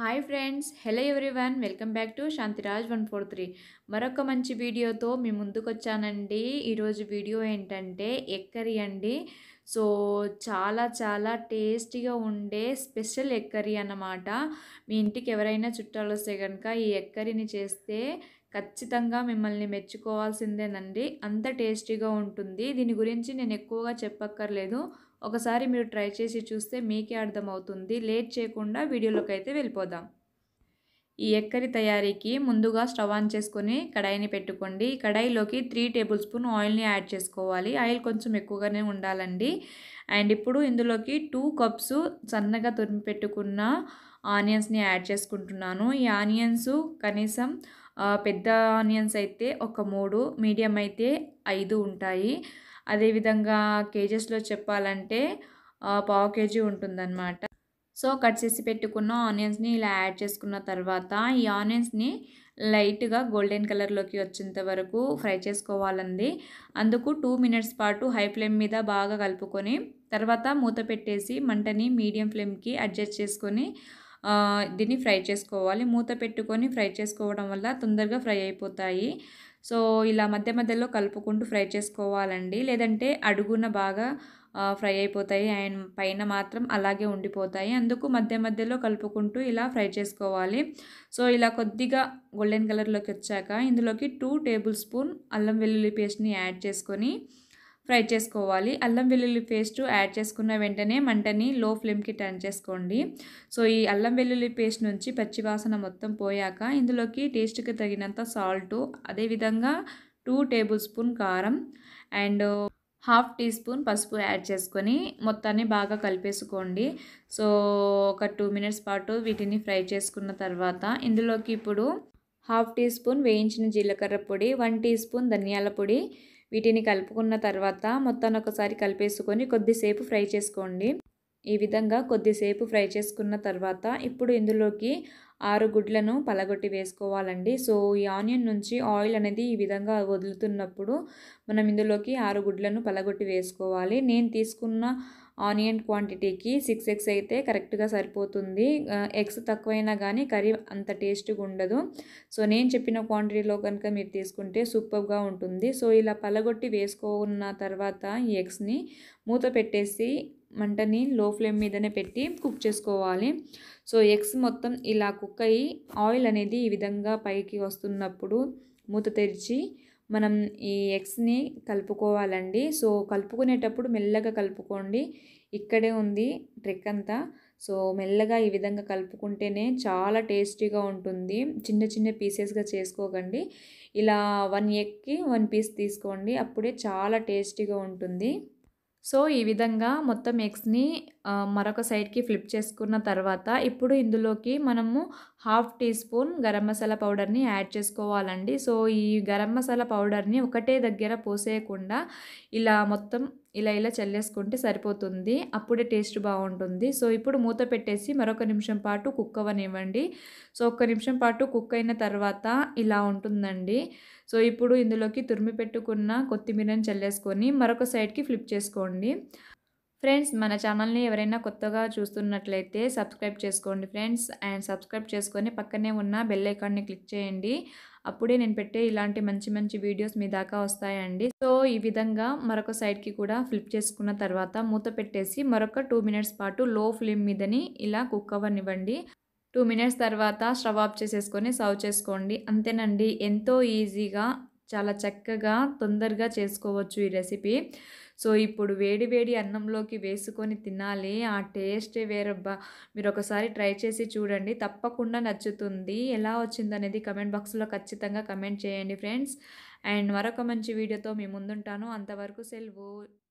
hi friends everyone welcome back to Shantiraj one four three మరొక మంచి వీడియోతో మీ ముందుకు వచ్చానండి ఈరోజు వీడియో ఏంటంటే ఎక్కరి అండి సో చాలా చాలా టేస్టీగా ఉండే స్పెషల్ ఎక్కరీ అన్నమాట మీ ఇంటికి ఎవరైనా చుట్టాలు వస్తే కనుక ఈ ఎక్కరీని చేస్తే ఖచ్చితంగా మిమ్మల్ని మెచ్చుకోవాల్సిందేనండి అంత టేస్టీగా ఉంటుంది దీని గురించి నేను ఎక్కువగా చెప్పక్కర్లేదు ఒకసారి మీరు ట్రై చేసి చూస్తే మీకే అర్థమవుతుంది లేట్ చేయకుండా వీడియోలోకి అయితే వెళ్ళిపోదాం ఈ ఎక్కరి తయారీకి ముందుగా స్టవ్ ఆన్ చేసుకొని కడాయిని పెట్టుకోండి కడాయిలోకి త్రీ టేబుల్ స్పూన్ ఆయిల్ని యాడ్ చేసుకోవాలి ఆయిల్ కొంచెం ఎక్కువగానే ఉండాలండి అండ్ ఇప్పుడు ఇందులోకి టూ కప్స్ సన్నగా తురిమి పెట్టుకున్న ఆనియన్స్ని యాడ్ చేసుకుంటున్నాను ఈ ఆనియన్స్ కనీసం పెద్ద ఆనియన్స్ అయితే ఒక మూడు మీడియం అయితే ఐదు ఉంటాయి అదేవిధంగా కేజెస్లో చెప్పాలంటే పావు కేజీ ఉంటుందన్నమాట సో కట్ చేసి పెట్టుకున్న ఆనియన్స్ని ఇలా యాడ్ చేసుకున్న తర్వాత ఈ ఆనియన్స్ని లైట్గా గోల్డెన్ కలర్లోకి వచ్చేంత వరకు ఫ్రై చేసుకోవాలండి అందుకు టూ మినిట్స్ పాటు హై ఫ్లేమ్ మీద బాగా కలుపుకొని తర్వాత మూత పెట్టేసి మంటని మీడియం ఫ్లేమ్కి అడ్జస్ట్ చేసుకొని దీన్ని ఫ్రై చేసుకోవాలి మూత పెట్టుకొని ఫ్రై చేసుకోవడం వల్ల తొందరగా ఫ్రై అయిపోతాయి సో ఇలా మధ్య మధ్యలో కలుపుకుంటూ ఫ్రై చేసుకోవాలండి లేదంటే అడుగున బాగా ఫ్రై అయిపోతాయి అండ్ పైన మాత్రం అలాగే ఉండిపోతాయి అందుకు మధ్య మధ్యలో కలుపుకుంటూ ఇలా ఫ్రై చేసుకోవాలి సో ఇలా కొద్దిగా గోల్డెన్ కలర్లోకి వచ్చాక ఇందులోకి టూ టేబుల్ స్పూన్ అల్లం వెల్లుల్లి పేస్ట్ని యాడ్ చేసుకొని ఫ్రై చేసుకోవాలి అల్లం వెల్లుల్లి పేస్ట్ యాడ్ చేసుకున్న వెంటనే మంటని లో ఫ్లేమ్కి టర్న్ చేసుకోండి సో ఈ అల్లం వెల్లుల్లి పేస్ట్ నుంచి పచ్చివాసన మొత్తం పోయాక ఇందులోకి టేస్ట్కి తగినంత సాల్ట్ అదేవిధంగా టూ టేబుల్ స్పూన్ కారం అండ్ హాఫ్ టీ స్పూన్ పసుపు యాడ్ చేసుకొని మొత్తాన్ని బాగా కలిపేసుకోండి సో ఒక టూ మినిట్స్ పాటు వీటిని ఫ్రై చేసుకున్న తర్వాత ఇందులోకి ఇప్పుడు హాఫ్ టీ స్పూన్ వేయించిన జీలకర్ర పొడి వన్ టీ స్పూన్ ధనియాల పొడి వీటిని కలుపుకున్న తర్వాత మొత్తాన్ని ఒకసారి కలిపేసుకొని కొద్దిసేపు ఫ్రై చేసుకోండి ఈ విధంగా కొద్దిసేపు ఫ్రై చేసుకున్న తర్వాత ఇప్పుడు ఇందులోకి ఆరు గుడ్లను పలగొట్టి వేసుకోవాలండి సో ఈ ఆనియన్ నుంచి ఆయిల్ అనేది ఈ విధంగా వదులుతున్నప్పుడు మనం ఇందులోకి ఆరు గుడ్లను పలగొట్టి వేసుకోవాలి నేను తీసుకున్న ఆనియన్ క్వాంటిటీకి సిక్స్ ఎగ్స్ అయితే కరెక్ట్గా సరిపోతుంది ఎగ్స్ తక్కువైనా కానీ కర్రీ అంత టేస్ట్గా ఉండదు సో నేను చెప్పిన క్వాంటిటీలో కనుక మీరు తీసుకుంటే సూపర్గా ఉంటుంది సో ఇలా పలగొట్టి వేసుకున్న తర్వాత ఈ ఎగ్స్ని మూత పెట్టేసి మంటని లో ఫ్లేమ్ మీదనే పెట్టి కుక్ చేసుకోవాలి సో ఎగ్స్ మొత్తం ఇలా కుక్ అయ్యి ఆయిల్ అనేది ఈ విధంగా పైకి వస్తున్నప్పుడు మూత తెరిచి మనం ఈ ఎగ్స్ని కలుపుకోవాలండి సో కలుపుకునేటప్పుడు మెల్లగా కలుపుకోండి ఇక్కడే ఉంది ట్రిక్ అంతా సో మెల్లగా ఈ విధంగా కలుపుకుంటేనే చాలా టేస్టీగా ఉంటుంది చిన్న చిన్న పీసెస్గా చేసుకోకండి ఇలా వన్ ఎగ్కి వన్ పీస్ తీసుకోండి అప్పుడే చాలా టేస్టీగా ఉంటుంది సో ఈ విధంగా మొత్తం ఎగ్స్ని మరొక సైడ్కి ఫ్లిప్ చేసుకున్న తర్వాత ఇప్పుడు ఇందులోకి మనము half teaspoon garam masala పౌడర్ని యాడ్ చేసుకోవాలండి సో ఈ గరం మసాలా పౌడర్ని ఒకటే దగ్గర పోసేయకుండా ఇలా మొత్తం ఇలా ఇలా చల్లేసుకుంటే సరిపోతుంది అప్పుడే టేస్ట్ బాగుంటుంది సో ఇప్పుడు మూత పెట్టేసి మరొక నిమిషం పాటు కుక్ అవ్వనివ్వండి సో ఒక్క నిమిషం పాటు కుక్ అయిన తర్వాత ఇలా ఉంటుందండి సో ఇప్పుడు ఇందులోకి తురిమి పెట్టుకున్న కొత్తిమీరని చల్లేసుకొని మరొక సైడ్కి ఫ్లిప్ చేసుకోండి ఫ్రెండ్స్ మన ఛానల్ని ఎవరైనా కొత్తగా చూస్తున్నట్లయితే సబ్స్క్రైబ్ చేసుకోండి ఫ్రెండ్స్ అండ్ సబ్స్క్రైబ్ చేసుకొని పక్కనే ఉన్న బెల్ ఐకాన్ని క్లిక్ చేయండి అప్పుడే నేను పెట్టే ఇలాంటి మంచి మంచి వీడియోస్ మీ దాకా వస్తాయండి సో ఈ విధంగా మరొక సైడ్కి కూడా ఫ్లిప్ చేసుకున్న తర్వాత మూత పెట్టేసి మరొక టూ మినిట్స్ పాటు లో ఫ్లేమ్ మీదని ఇలా కుక్ అవ్వనివ్వండి టూ మినిట్స్ తర్వాత స్టవ్ ఆఫ్ చేసేసుకొని సర్వ్ చేసుకోండి అంతేనండి ఎంతో ఈజీగా చాలా చక్కగా తొందరగా చేసుకోవచ్చు ఈ రెసిపీ సో ఇప్పుడు వేడి వేడి అన్నంలోకి వేసుకొని తినాలి ఆ టేస్టే వేరబ్బా మీరు ఒకసారి ట్రై చేసి చూడండి తప్పకుండా నచ్చుతుంది ఎలా వచ్చింది అనేది కమెంట్ బాక్స్లో ఖచ్చితంగా కమెంట్ చేయండి ఫ్రెండ్స్ అండ్ మరొక మంచి వీడియోతో మీ ముందుంటాను అంతవరకు సెలవు